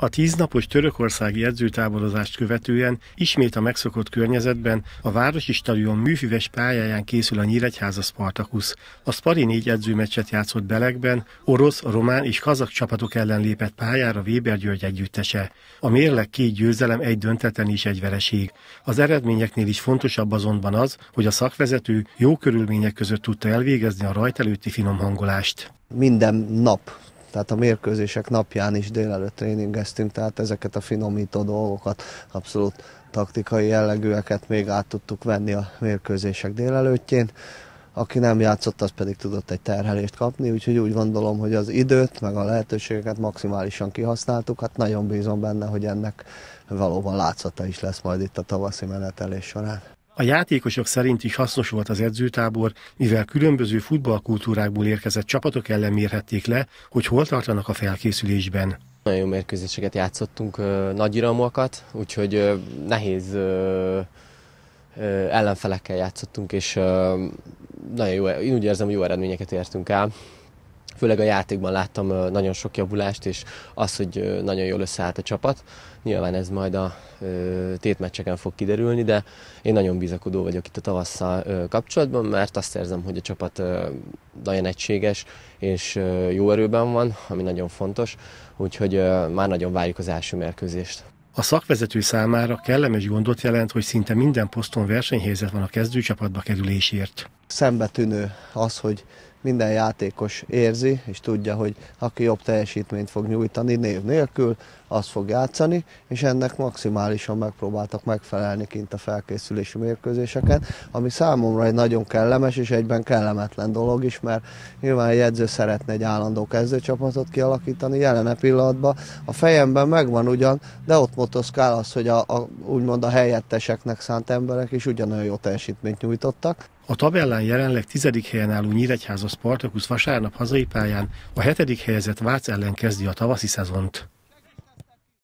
A tíznapos törökországi edzőtáborozást követően ismét a megszokott környezetben a Városi Stadion műfüves pályáján készül a Nyíregyháza Spartakusz. A Spari négy edzőmeccset játszott Belekben, orosz, román és kazak csapatok ellen lépett pályára Weber György együttese. A mérleg két győzelem, egy döntetlen is egy vereség. Az eredményeknél is fontosabb azonban az, hogy a szakvezető jó körülmények között tudta elvégezni a rajt előtti finom hangolást. Minden nap tehát a mérkőzések napján is délelőtt tréningeztünk, tehát ezeket a finomító dolgokat, abszolút taktikai jellegűeket még át tudtuk venni a mérkőzések délelőttjén. Aki nem játszott, az pedig tudott egy terhelést kapni, úgyhogy úgy gondolom, hogy az időt, meg a lehetőségeket maximálisan kihasználtuk. Hát nagyon bízom benne, hogy ennek valóban látszata is lesz majd itt a tavaszi menetelés során. A játékosok szerint is hasznos volt az edzőtábor, mivel különböző futballkultúrákból érkezett csapatok ellen mérhették le, hogy hol tartanak a felkészülésben. Nagyon jó mérkőzéseket játszottunk, nagy iramokat, úgyhogy nehéz ellenfelekkel játszottunk, és nagyon jó, én úgy érzem, hogy jó eredményeket értünk el. Főleg a játékban láttam nagyon sok javulást, és az, hogy nagyon jól összeállt a csapat. Nyilván ez majd a tétmeccseken fog kiderülni, de én nagyon bizakodó vagyok itt a tavasszal kapcsolatban, mert azt érzem, hogy a csapat nagyon egységes, és jó erőben van, ami nagyon fontos, úgyhogy már nagyon várjuk az első mérkőzést. A szakvezető számára kellemes gondot jelent, hogy szinte minden poszton versenyhelyzet van a kezdőcsapatba kerülésért. Szembetűnő az, hogy minden játékos érzi, és tudja, hogy aki jobb teljesítményt fog nyújtani név nélkül, azt fog játszani, és ennek maximálisan megpróbáltak megfelelni kint a felkészülési mérkőzéseken, ami számomra egy nagyon kellemes és egyben kellemetlen dolog is, mert nyilván egy edző szeretne egy állandó kezdőcsapatot kialakítani, jelen pillanatban a fejemben megvan ugyan, de ott motoszkál az, hogy a, a úgymond a helyetteseknek szánt emberek is ugyanolyan jó teljesítményt nyújtottak. A tabellán jelenleg tizedik helyen álló Nyíregyháza Spartakusz vasárnap hazai pályán a hetedik helyezett Vác ellen kezdi a tavaszi szezont.